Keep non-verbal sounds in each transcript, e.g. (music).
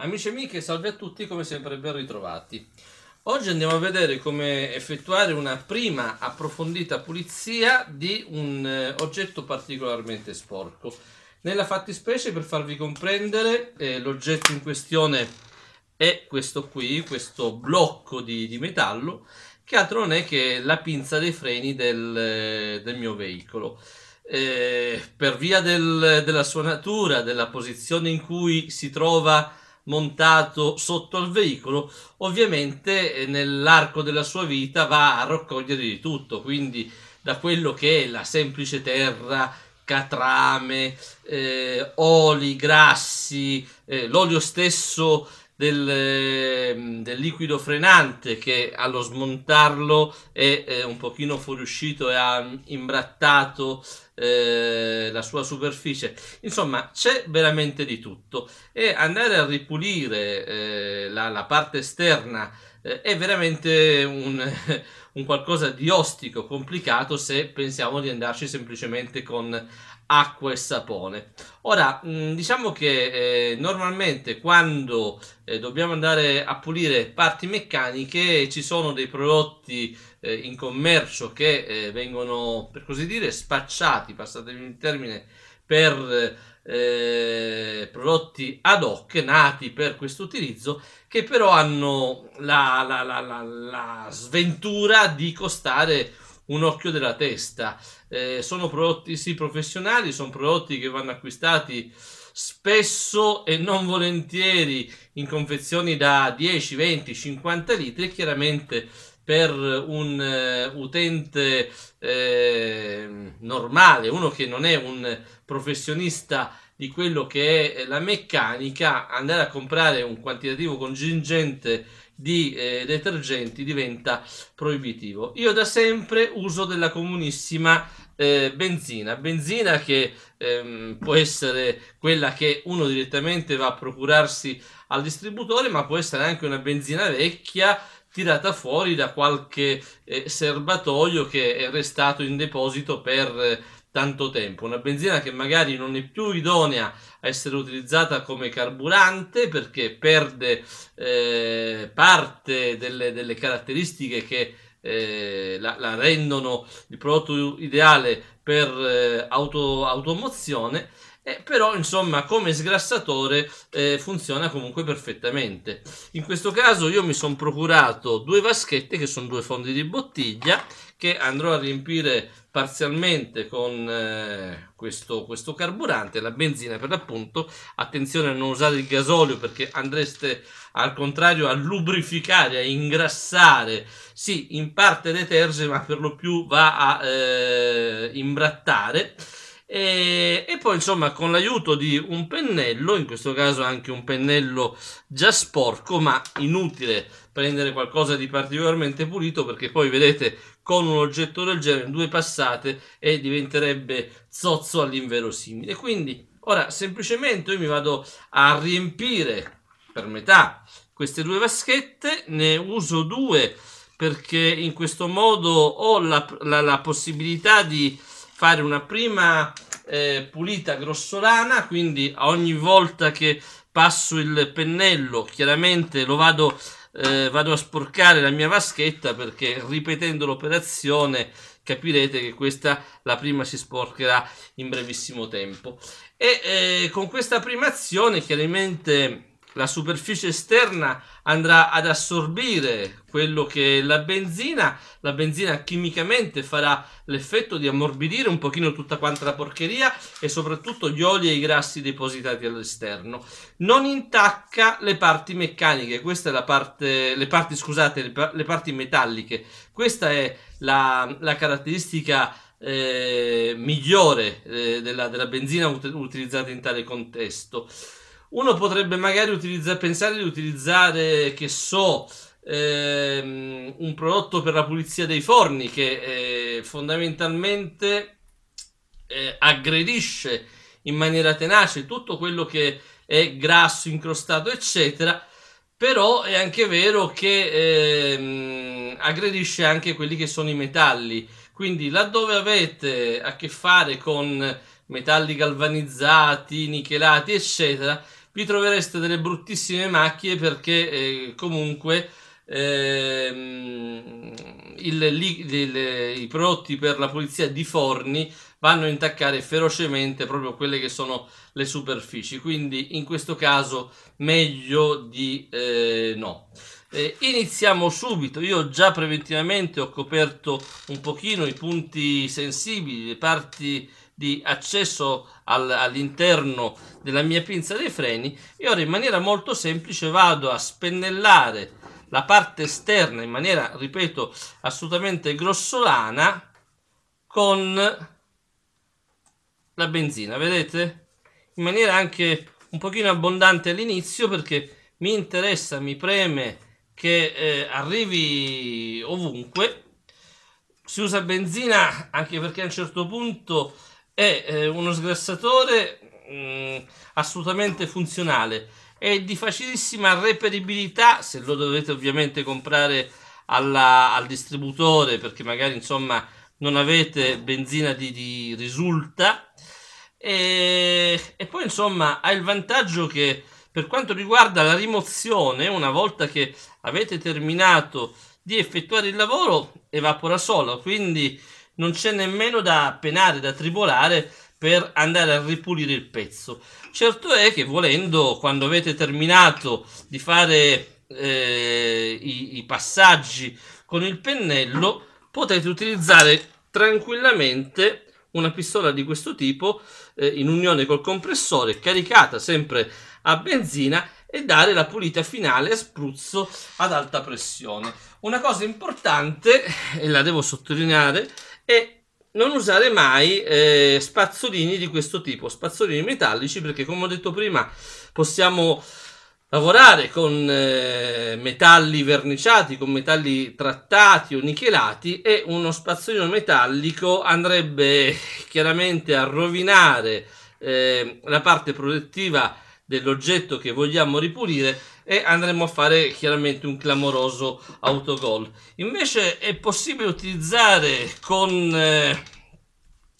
Amici e amiche, salve a tutti, come sempre ben ritrovati. Oggi andiamo a vedere come effettuare una prima approfondita pulizia di un eh, oggetto particolarmente sporco. Nella fattispecie, per farvi comprendere, eh, l'oggetto in questione è questo qui, questo blocco di, di, metallo, che altro non è che la pinza dei freni del, eh, del mio veicolo. Eh, per via del, della sua natura, della posizione in cui si trova montato sotto al veicolo, ovviamente eh, nell'arco della sua vita va a raccogliere di tutto, quindi da quello che è la semplice terra, catrame, eh, oli grassi, eh, l'olio stesso del, ehm, del, liquido frenante che allo smontarlo è, è un pochino fuoriuscito e ha imbrattato eh, la sua superficie. Insomma, c'è veramente di tutto e andare a ripulire eh, la, la parte esterna eh, è veramente un, (laughs) un, qualcosa di ostico, complicato se pensiamo di andarci semplicemente con acqua e sapone. Ora, mh, mm, diciamo che eh, normalmente quando eh, dobbiamo andare a pulire parti meccaniche ci sono dei prodotti eh, in commercio che eh, vengono, per così dire, spacciati, passatemi il termine, per eh, prodotti ad hoc nati per questo utilizzo che però hanno la, la, la, la sventura di costare un occhio della testa. Eh, sono prodotti sì professionali, sono prodotti che vanno acquistati spesso e non volentieri in confezioni da 10, 20, 50 litri e chiaramente per un eh, utente eh, normale, uno che non è un professionista di quello che è la meccanica, andare a comprare un quantitativo contingente di eh, detergenti diventa proibitivo. Io da sempre uso della comunissima eh, benzina, benzina che ehm, può essere quella che uno direttamente va a procurarsi al distributore, ma può essere anche una benzina vecchia tirata fuori da qualche eh, serbatoio che è restato in deposito per eh, tanto tempo. Una benzina che magari non è più idonea a essere utilizzata come carburante perché perde eh, parte delle, delle caratteristiche che eh, la, la, rendono il prodotto ideale per eh, auto, automozione, eh, però insomma come sgrassatore eh, funziona comunque perfettamente. In questo caso io mi sono procurato due vaschette che sono due fondi di bottiglia che andrò a riempire parzialmente con eh, questo, questo carburante, la benzina per l'appunto. Attenzione a non usare il gasolio perché andreste al contrario a lubrificare, a ingrassare, sì, in parte deterge, ma per lo più va a eh, imbrattare. E, e, poi insomma con l'aiuto di un pennello, in questo caso anche un pennello già sporco ma inutile prendere qualcosa di particolarmente pulito perché poi vedete con un oggetto del genere in due passate e diventerebbe zozzo all'inverosimile. Quindi ora semplicemente io mi vado a riempire per metà queste due vaschette, ne uso due perché in questo modo ho la, la, la possibilità di fare una prima eh, pulita grossolana, quindi ogni volta che passo il pennello chiaramente lo vado, eh, vado a sporcare la mia vaschetta perché ripetendo l'operazione capirete che questa la prima si sporcherà in brevissimo tempo e eh, con questa prima azione chiaramente la superficie esterna andrà ad assorbire quello che è la benzina, la benzina chimicamente farà l'effetto di ammorbidire un pochino tutta quanta la porcheria e soprattutto gli oli e i grassi depositati all'esterno. Non intacca le parti meccaniche, questa è la parte, le parti, scusate, le, parti metalliche, questa è la, la caratteristica eh, migliore eh, della, della, benzina ut- utilizzata in tale contesto uno potrebbe magari utilizza, pensare di utilizzare, che so, ehm, un prodotto per la pulizia dei forni che eh, fondamentalmente eh, aggredisce in maniera tenace tutto quello che è grasso, incrostato, eccetera. Però è anche vero che ehm, aggredisce anche quelli che sono i metalli. Quindi laddove avete a che fare con metalli galvanizzati, nichelati, eccetera, vi trovereste delle bruttissime macchie perché eh, comunque ehm, il, il, il, i prodotti per la pulizia di forni vanno a intaccare ferocemente proprio quelle che sono le superfici, quindi in questo caso meglio di eh, no. Eh, iniziamo subito, io già preventivamente ho coperto un pochino i punti sensibili, le parti di accesso al, all'interno della mia pinza dei freni e ora in maniera molto semplice vado a spennellare la parte esterna in maniera, ripeto, assolutamente grossolana con la benzina, vedete? In maniera anche un pochino abbondante all'inizio perché mi interessa, mi preme che eh, arrivi ovunque. Si usa benzina anche perché a un certo punto è eh, uno sgrassatore mh, mm, assolutamente funzionale e di facilissima reperibilità se lo dovete ovviamente comprare alla, al distributore perché magari insomma non avete benzina di, di risulta e, e, poi insomma ha il vantaggio che per quanto riguarda la rimozione una volta che avete terminato di effettuare il lavoro evapora solo quindi non c'è nemmeno da penare, da tribolare per andare a ripulire il pezzo. Certo è che volendo, quando avete terminato di fare eh, i, i passaggi con il pennello, potete utilizzare tranquillamente una pistola di questo tipo eh, in unione col compressore caricata sempre a benzina e dare la pulita finale a spruzzo ad alta pressione. Una cosa importante, e la devo sottolineare, e non usare mai eh, spazzolini di questo tipo, spazzolini metallici, perché come ho detto prima possiamo lavorare con eh, metalli verniciati, con metalli trattati o nichelati e uno spazzolino metallico andrebbe (laughs) chiaramente a rovinare eh, la parte protettiva dell'oggetto che vogliamo ripulire e andremo a fare chiaramente un clamoroso autogol. Invece è possibile utilizzare con eh,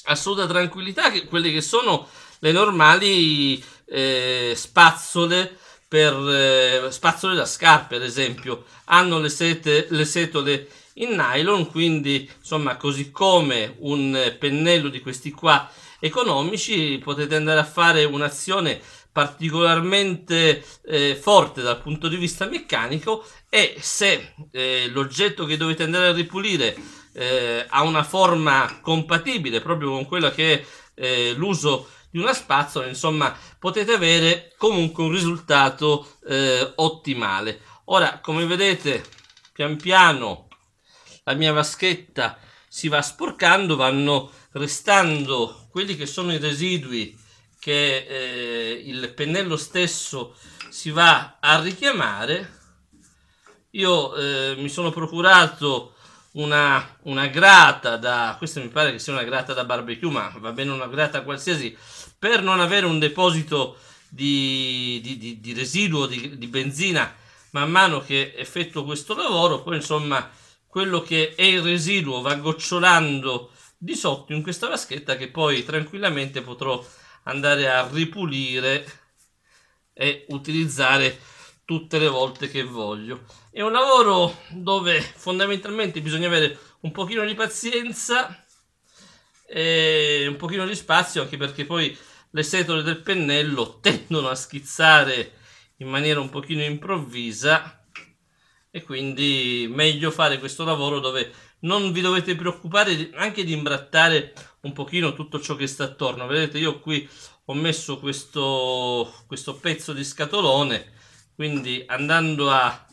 assoluta tranquillità che, quelle che sono le normali eh, spazzole per eh, spazzole da scarpe ad esempio hanno le, sete, le setole in nylon quindi insomma così come un pennello di questi qua economici potete andare a fare un'azione particolarmente eh, forte dal punto di vista meccanico e se eh, l'oggetto che dovete andare a ripulire eh, ha una forma compatibile proprio con quella che è eh, l'uso di una spazzola, insomma potete avere comunque un risultato eh, ottimale. Ora, come vedete, pian piano la mia vaschetta si va sporcando, vanno restando quelli che sono i residui che eh, il pennello stesso si va a richiamare. Io eh, mi sono procurato una, una, grata da, questa mi pare che sia una grata da barbecue, ma va bene una grata qualsiasi, per non avere un deposito di, di, di, di residuo di, benzina man mano che effettuo questo lavoro, poi insomma quello che è il residuo va gocciolando di sotto in questa vaschetta che poi tranquillamente potrò andare a ripulire e utilizzare tutte le volte che voglio. È un lavoro dove fondamentalmente bisogna avere un pochino di pazienza e un pochino di spazio anche perché poi le setole del pennello tendono a schizzare in maniera un pochino improvvisa e quindi meglio fare questo lavoro dove non vi dovete preoccupare anche di imbrattare un pochino tutto ciò che sta attorno. Vedete, io qui ho messo questo, questo pezzo di scatolone, quindi andando a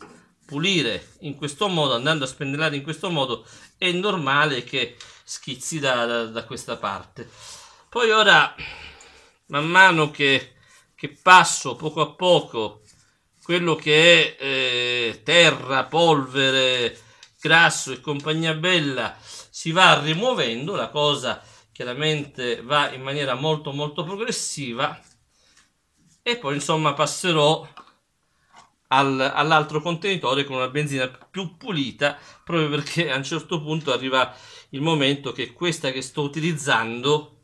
pulire in questo modo, andando a spennellare in questo modo, è normale che schizzi da, da, da questa parte. Poi ora, man mano che, che passo poco a poco quello che è eh, terra, polvere, grasso e compagnia bella si va rimuovendo, la cosa chiaramente va in maniera molto molto progressiva e poi insomma passerò al, all'altro contenitore con una benzina più pulita proprio perché a un certo punto arriva il momento che questa che sto utilizzando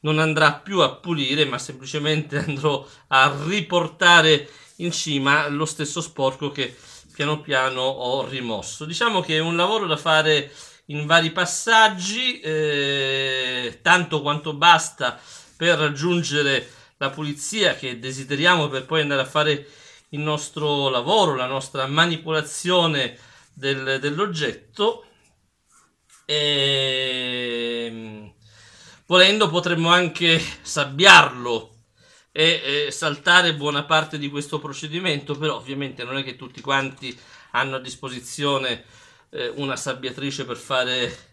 non andrà più a pulire ma semplicemente (laughs) andrò a riportare in cima lo stesso sporco che piano piano ho rimosso. Diciamo che è un lavoro da fare in vari passaggi, eh, tanto quanto basta per raggiungere la pulizia che desideriamo per poi andare a fare il nostro lavoro, la nostra manipolazione del, dell'oggetto. E, ehm, volendo potremmo anche sabbiarlo e eh, saltare buona parte di questo procedimento, però ovviamente non è che tutti quanti hanno a disposizione eh, una sabbiatrice per fare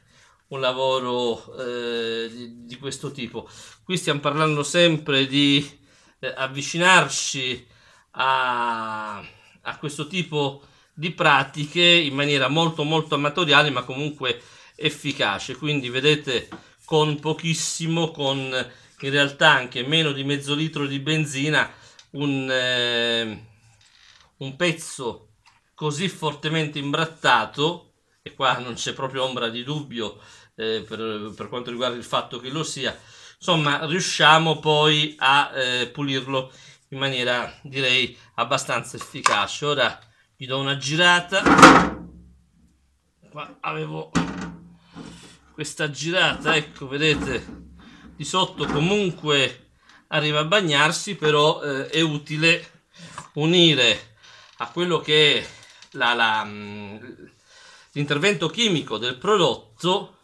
un lavoro eh, di, di, questo tipo. Qui stiamo parlando sempre di eh, avvicinarci a, a questo tipo di pratiche in maniera molto molto amatoriale ma comunque efficace, quindi vedete con pochissimo, con in realtà anche meno di mezzo litro di benzina, un, eh, un pezzo così fortemente imbrattato, e qua non c'è proprio ombra di dubbio eh, per, per, quanto riguarda il fatto che lo sia, insomma riusciamo poi a eh, pulirlo in maniera direi abbastanza efficace. Ora gli do una girata, qua avevo questa girata, ecco vedete di sotto comunque arriva a bagnarsi però eh, è utile unire a quello che è mm, l'intervento chimico del prodotto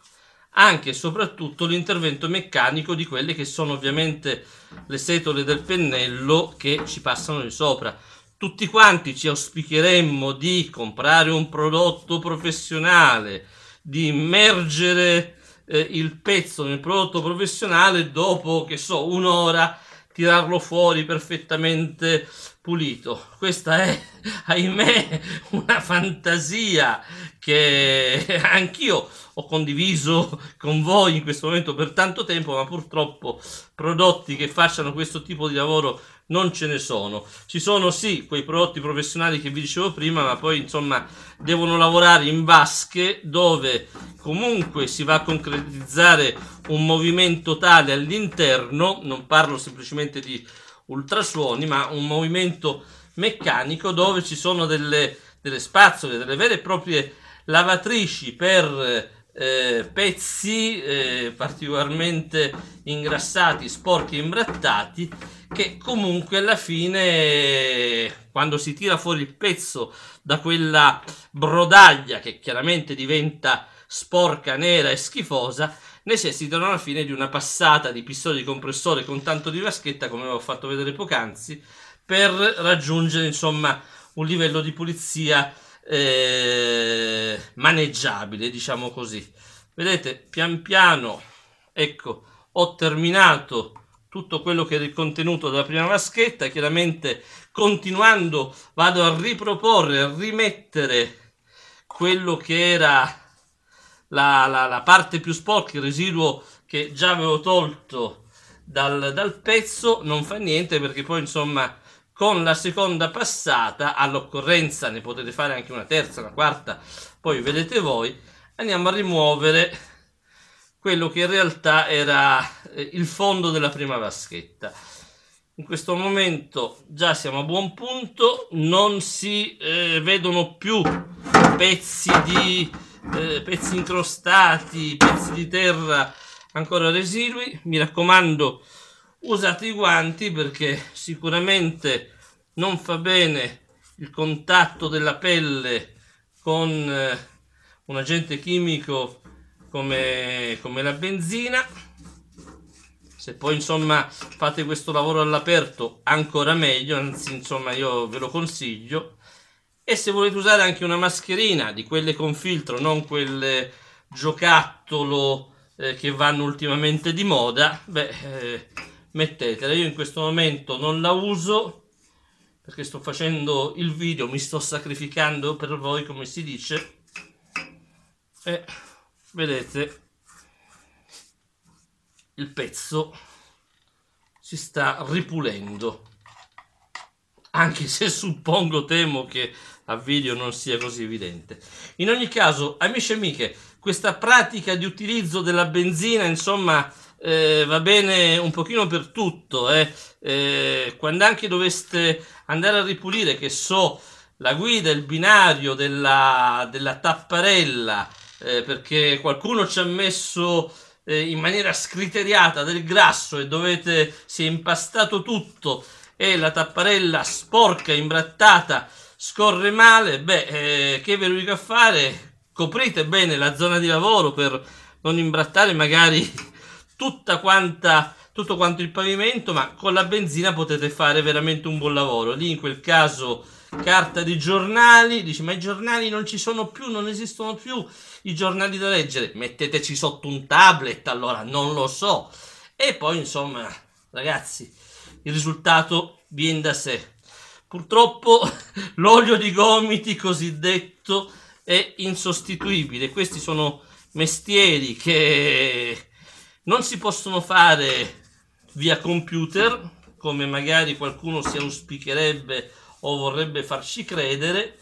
anche e soprattutto l'intervento meccanico di quelle che sono ovviamente le setole del pennello che ci passano di sopra tutti quanti ci auspicheremmo di comprare un prodotto professionale, di immergere eh, il pezzo nel prodotto professionale dopo, che so, un'ora tirarlo fuori perfettamente pulito. Questa è, (laughs) ahimè, una fantasia che (laughs) anch'io ho condiviso con voi in questo momento per tanto tempo, ma purtroppo prodotti che facciano questo tipo di lavoro non ce ne sono. Ci sono sì quei prodotti professionali che vi dicevo prima, ma poi insomma devono lavorare in vasche dove comunque si va a concretizzare un movimento tale all'interno, non parlo semplicemente di ultrasuoni, ma un movimento meccanico dove ci sono delle, delle spazzole, delle vere e proprie lavatrici per eh, pezzi eh, particolarmente ingrassati, sporchi, e imbrattati, che comunque alla fine, quando si tira fuori il pezzo da quella brodaglia che chiaramente diventa sporca, nera e schifosa, necessitano alla fine di una passata di pistole di compressore con tanto di vaschetta, come ho fatto vedere poc'anzi, per raggiungere insomma un livello di pulizia eh, maneggiabile, diciamo così. Vedete, pian piano, ecco, ho terminato tutto quello che era il contenuto della prima vaschetta, chiaramente continuando vado a riproporre, a rimettere quello che era la, la, la parte più sporca, il residuo che già avevo tolto dal, dal pezzo, non fa niente perché poi insomma con la seconda passata all'occorrenza ne potete fare anche una terza una quarta poi vedete voi andiamo a rimuovere quello che in realtà era eh, il fondo della prima vaschetta in questo momento già siamo a buon punto non si eh, vedono più pezzi di eh, pezzi incrostati, pezzi di terra, ancora residui. Mi raccomando, usate i guanti perché sicuramente non fa bene il contatto della pelle con eh, un agente chimico come, come la benzina. Se poi insomma fate questo lavoro all'aperto ancora meglio, anzi insomma io ve lo consiglio e se volete usare anche una mascherina di quelle con filtro, non quelle giocattolo eh, che vanno ultimamente di moda, beh, eh, mettetela. Io in questo momento non la uso perché sto facendo il video, mi sto sacrificando per voi, come si dice. E vedete, il pezzo si sta ripulendo. Anche se suppongo, temo che a video non sia così evidente. In ogni caso, amici e amiche, questa pratica di utilizzo della benzina, insomma, eh, va bene un pochino per tutto. Eh. Eh, quando anche doveste andare a ripulire, che so, la guida, il binario della, della tapparella, eh, perché qualcuno ci ha messo eh, in maniera scriteriata del grasso e dovete, si è impastato tutto e la tapparella sporca, imbrattata, scorre male, beh, eh, che ve lo dico a fare? Coprite bene la zona di lavoro per non imbrattare magari (laughs) tutta quanta, tutto quanto il pavimento, ma con la benzina potete fare veramente un buon lavoro. Lì in quel caso carta di giornali, dici ma i giornali non ci sono più, non esistono più i giornali da leggere, metteteci sotto un tablet allora, non lo so. E poi insomma, ragazzi, il risultato viene da sé. Purtroppo (laughs) l'olio di gomiti cosiddetto è insostituibile. Questi sono mestieri che non si possono fare via computer, come magari qualcuno si auspicherebbe o vorrebbe farci credere.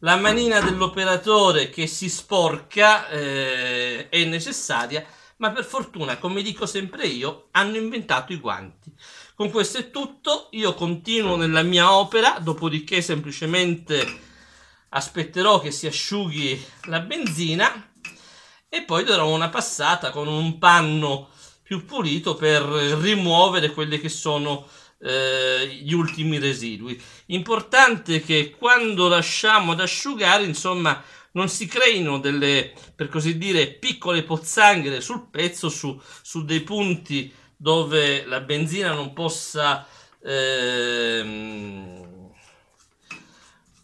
La manina dell'operatore che si sporca eh, è necessaria, ma per fortuna, come dico sempre io, hanno inventato i guanti. Con questo è tutto, io continuo nella mia opera, dopodiché semplicemente aspetterò che si asciughi la benzina e poi darò una passata con un panno più pulito per rimuovere quelli che sono eh, gli ultimi residui. Importante che quando lasciamo ad asciugare, insomma, non si creino delle, per così dire, piccole pozzanghere sul pezzo, su, su dei punti dove la benzina non possa ehm,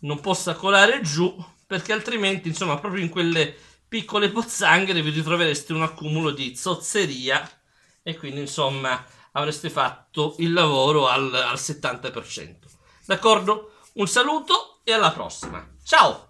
non possa colare giù perché altrimenti insomma proprio in quelle piccole pozzanghere vi ritrovereste un accumulo di zozzeria e quindi insomma avreste fatto il lavoro al, al 70% d'accordo un saluto e alla prossima ciao